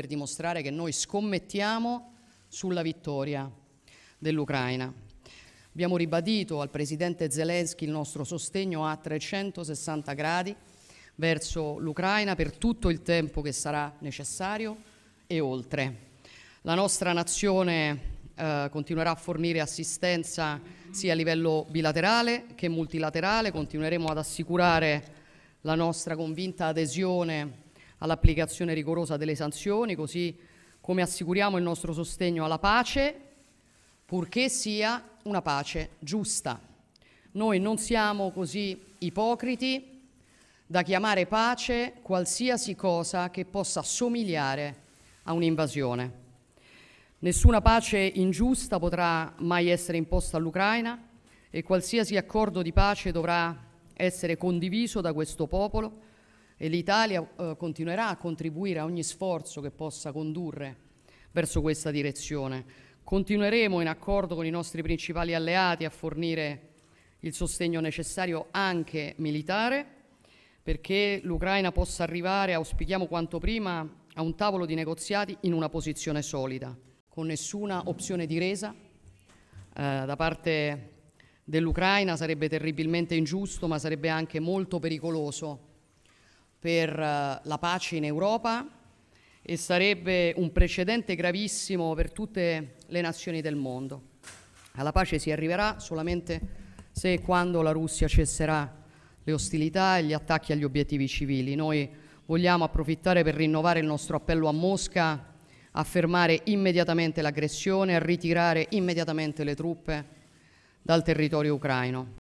per dimostrare che noi scommettiamo sulla vittoria dell'Ucraina. Abbiamo ribadito al Presidente Zelensky il nostro sostegno a 360 gradi verso l'Ucraina per tutto il tempo che sarà necessario e oltre. La nostra nazione eh, continuerà a fornire assistenza sia a livello bilaterale che multilaterale, continueremo ad assicurare la nostra convinta adesione all'applicazione rigorosa delle sanzioni, così come assicuriamo il nostro sostegno alla pace, purché sia una pace giusta. Noi non siamo così ipocriti da chiamare pace qualsiasi cosa che possa somigliare a un'invasione. Nessuna pace ingiusta potrà mai essere imposta all'Ucraina e qualsiasi accordo di pace dovrà essere condiviso da questo popolo e l'Italia eh, continuerà a contribuire a ogni sforzo che possa condurre verso questa direzione. Continueremo in accordo con i nostri principali alleati a fornire il sostegno necessario anche militare perché l'Ucraina possa arrivare, auspichiamo quanto prima, a un tavolo di negoziati in una posizione solida, con nessuna opzione di resa eh, da parte dell'Ucraina sarebbe terribilmente ingiusto, ma sarebbe anche molto pericoloso per eh, la pace in Europa e sarebbe un precedente gravissimo per tutte le nazioni del mondo. Alla pace si arriverà solamente se e quando la Russia cesserà le ostilità e gli attacchi agli obiettivi civili. Noi vogliamo approfittare per rinnovare il nostro appello a Mosca a fermare immediatamente l'aggressione, a ritirare immediatamente le truppe dal territorio ucraino.